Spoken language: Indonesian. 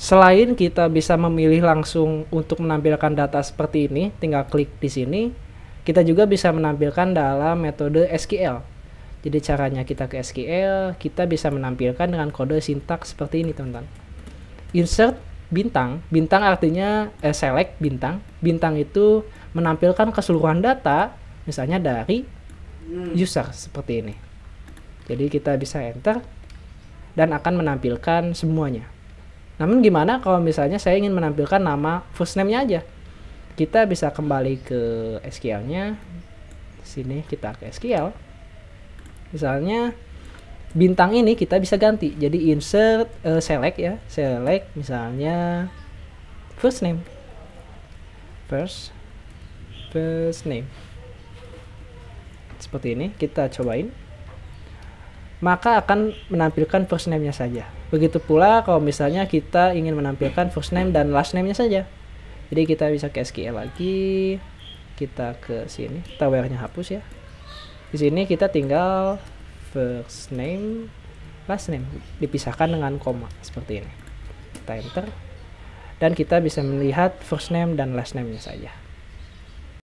Selain kita bisa memilih langsung untuk menampilkan data seperti ini, tinggal klik di sini, kita juga bisa menampilkan dalam metode SQL. Jadi caranya kita ke SQL, kita bisa menampilkan dengan kode sintaks seperti ini, teman-teman. Insert bintang, bintang artinya eh, select bintang. Bintang itu menampilkan keseluruhan data misalnya dari hmm. user seperti ini. Jadi kita bisa enter dan akan menampilkan semuanya. Namun gimana kalau misalnya saya ingin menampilkan nama first name-nya aja? Kita bisa kembali ke SQL-nya. Sini kita ke SQL. Misalnya bintang ini kita bisa ganti. Jadi insert uh, select ya, select misalnya first name. First first name. Seperti ini kita cobain maka akan menampilkan first name-nya saja. Begitu pula kalau misalnya kita ingin menampilkan first name dan last name-nya saja. Jadi kita bisa ke SQL lagi, kita ke sini, Tower-nya hapus ya. Di sini kita tinggal first name, last name dipisahkan dengan koma seperti ini. Kita enter dan kita bisa melihat first name dan last name-nya saja.